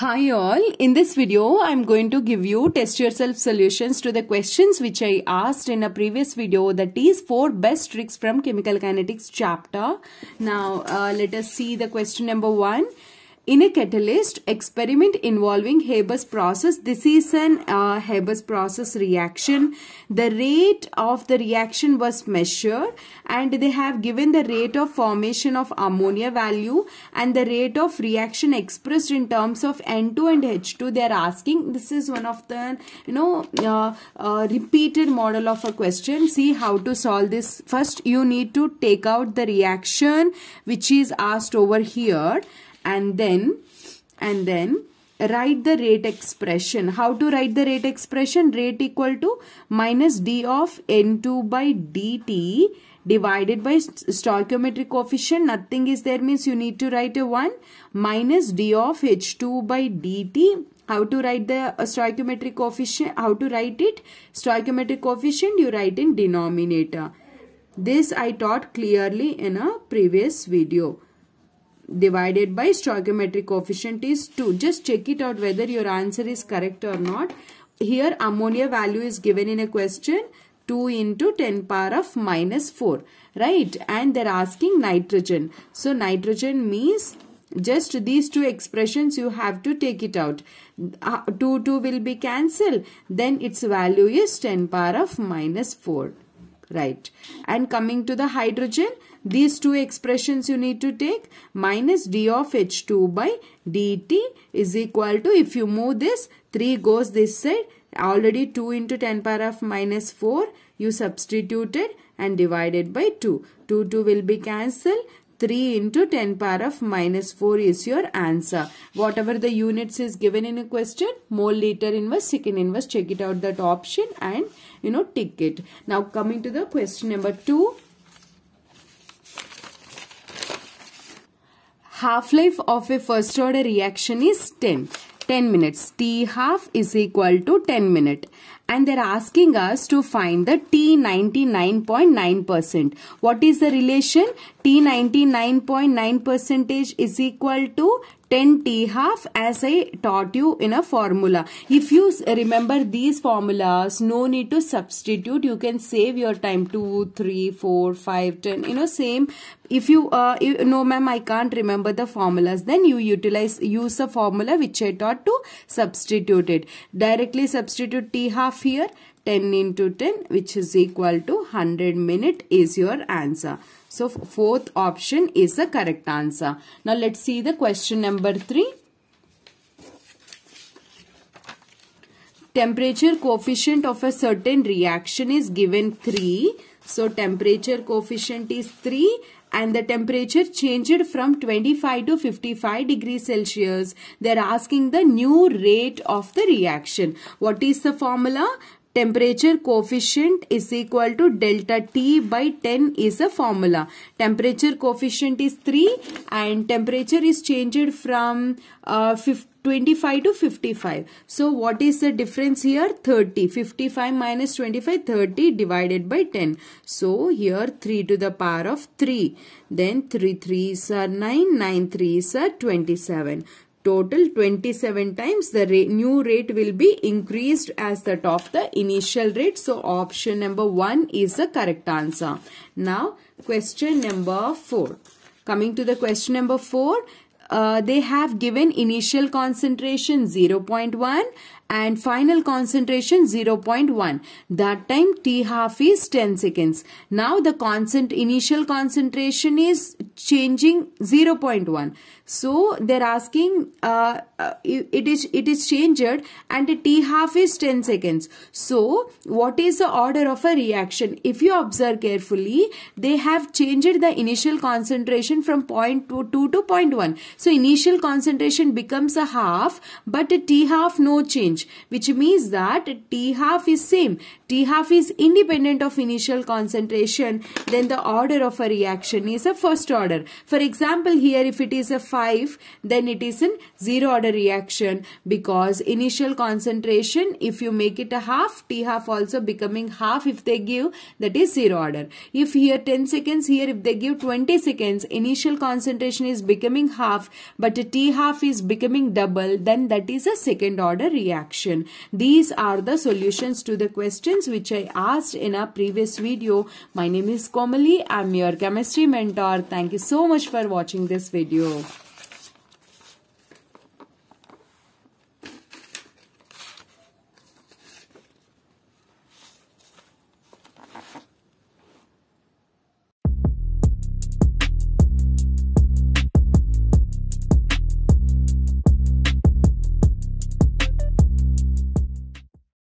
Hi all, in this video I am going to give you test yourself solutions to the questions which I asked in a previous video that is 4 best tricks from chemical kinetics chapter. Now uh, let us see the question number 1 in a catalyst experiment involving Haber's process, this is an uh, Haber's process reaction. The rate of the reaction was measured and they have given the rate of formation of ammonia value and the rate of reaction expressed in terms of N2 and H2. They are asking, this is one of the, you know, uh, uh, repeated model of a question. See how to solve this. First, you need to take out the reaction which is asked over here and then and then write the rate expression. How to write the rate expression? Rate equal to minus d of n2 by dt divided by stoichiometric coefficient. Nothing is there means you need to write a 1 minus d of h2 by dt. How to write the uh, stoichiometric coefficient? How to write it? Stoichiometric coefficient you write in denominator. This I taught clearly in a previous video divided by stoichiometric coefficient is 2. Just check it out whether your answer is correct or not. Here ammonia value is given in a question 2 into 10 power of minus 4 right and they're asking nitrogen. So nitrogen means just these two expressions you have to take it out. Uh, 2 2 will be cancelled then its value is 10 power of minus 4 right and coming to the hydrogen these two expressions you need to take minus d of h2 by dt is equal to if you move this 3 goes this side already 2 into 10 power of minus 4 you substituted and divided by 2 2 2 will be cancelled 3 into 10 power of minus 4 is your answer. Whatever the units is given in a question, mole, liter, inverse, second inverse, check it out that option and you know tick it. Now coming to the question number 2. Half-life of a first order reaction is 10. 10 minutes. T half is equal to 10 minute and they're asking us to find the T99.9%. What is the relation? T99.9 percentage is equal to 10 t half as I taught you in a formula. If you remember these formulas, no need to substitute. You can save your time 2, 3, 4, 5, 10. You know, same. If you, uh, you no ma'am, I can't remember the formulas. Then you utilize, use a formula which I taught to substitute it. Directly substitute t half here. 10 into 10 which is equal to 100 minute is your answer. So fourth option is the correct answer. Now let's see the question number 3. Temperature coefficient of a certain reaction is given 3. So temperature coefficient is 3 and the temperature changed from 25 to 55 degrees Celsius. They are asking the new rate of the reaction. What is the formula? Temperature coefficient is equal to delta T by 10 is a formula. Temperature coefficient is 3 and temperature is changed from uh, 25 to 55. So what is the difference here? 30. 55 minus 25, 30 divided by 10. So here 3 to the power of 3. Then 3 3s are 9, 9 3s are 27. Total 27 times the rate, new rate will be increased as that of the initial rate. So option number 1 is the correct answer. Now question number 4. Coming to the question number 4. Uh, they have given initial concentration 0.1 and final concentration 0.1 that time t half is 10 seconds now the constant initial concentration is changing 0.1 so they're asking uh, uh, it is it is changed and t half is 10 seconds so what is the order of a reaction if you observe carefully they have changed the initial concentration from 0.2 to 0.1 so initial concentration becomes a half but t half no change which means that T half is same T half is independent of initial concentration, then the order of a reaction is a first order. For example, here if it is a 5, then it is a 0 order reaction because initial concentration, if you make it a half, T half also becoming half if they give, that is 0 order. If here 10 seconds, here if they give 20 seconds, initial concentration is becoming half, but T half is becoming double, then that is a second order reaction. These are the solutions to the question questions which I asked in a previous video. My name is Komali. I'm your chemistry mentor. Thank you so much for watching this video.